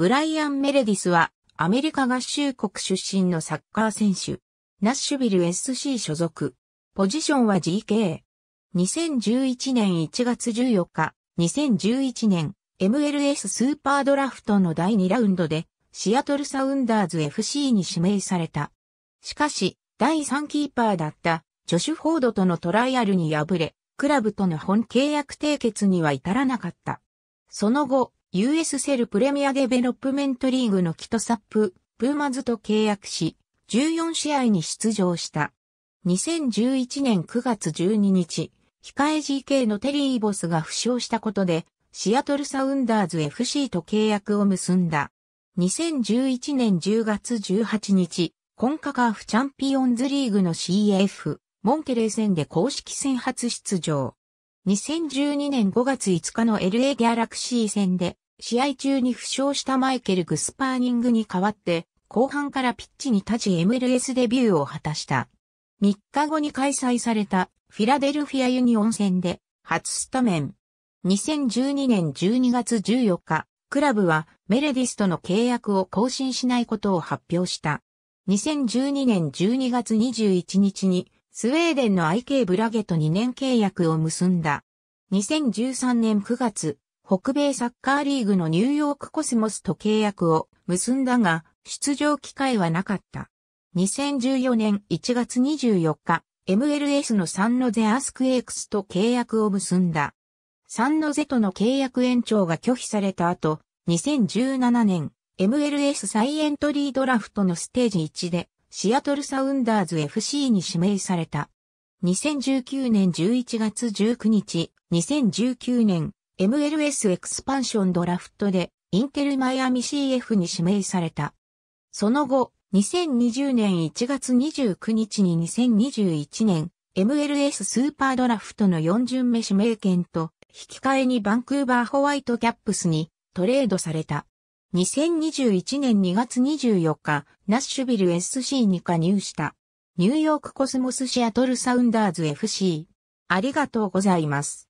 ブライアン・メレディスは、アメリカ合衆国出身のサッカー選手。ナッシュビル SC 所属。ポジションは GK。2011年1月14日、2011年 MLS スーパードラフトの第2ラウンドで、シアトルサウンダーズ FC に指名された。しかし、第3キーパーだったジョシュフォードとのトライアルに敗れ、クラブとの本契約締結には至らなかった。その後、US セルプレミアデベロップメントリーグのキトサップ、プーマズと契約し、14試合に出場した。2011年9月12日、控え GK のテリー・ボスが負傷したことで、シアトルサウンダーズ FC と契約を結んだ。2011年10月18日、コンカカーフチャンピオンズリーグの CF、モンケレー戦で公式戦初出場。2012年5月5日の LA ギャラクシー戦で、試合中に負傷したマイケル・グスパーニングに代わって、後半からピッチに立ち MLS デビューを果たした。3日後に開催されたフィラデルフィアユニオン戦で初スタメン。2012年12月14日、クラブはメレディスとの契約を更新しないことを発表した。2012年12月21日にスウェーデンの IK ブラゲと2年契約を結んだ。2013年9月、北米サッカーリーグのニューヨークコスモスと契約を結んだが、出場機会はなかった。2014年1月24日、MLS のサンノゼアスクエクスと契約を結んだ。サンノゼとの契約延長が拒否された後、2017年、MLS サイエントリードラフトのステージ1で、シアトルサウンダーズ FC に指名された。2019年11月19日、2019年 MLS エクスパンションドラフトでインテルマイアミ CF に指名された。その後、2020年1月29日に2021年 MLS スーパードラフトの4巡目指名権と引き換えにバンクーバーホワイトキャップスにトレードされた。2021年2月24日、ナッシュビル SC に加入した。ニューヨークコスモスシアトルサウンダーズ FC。ありがとうございます。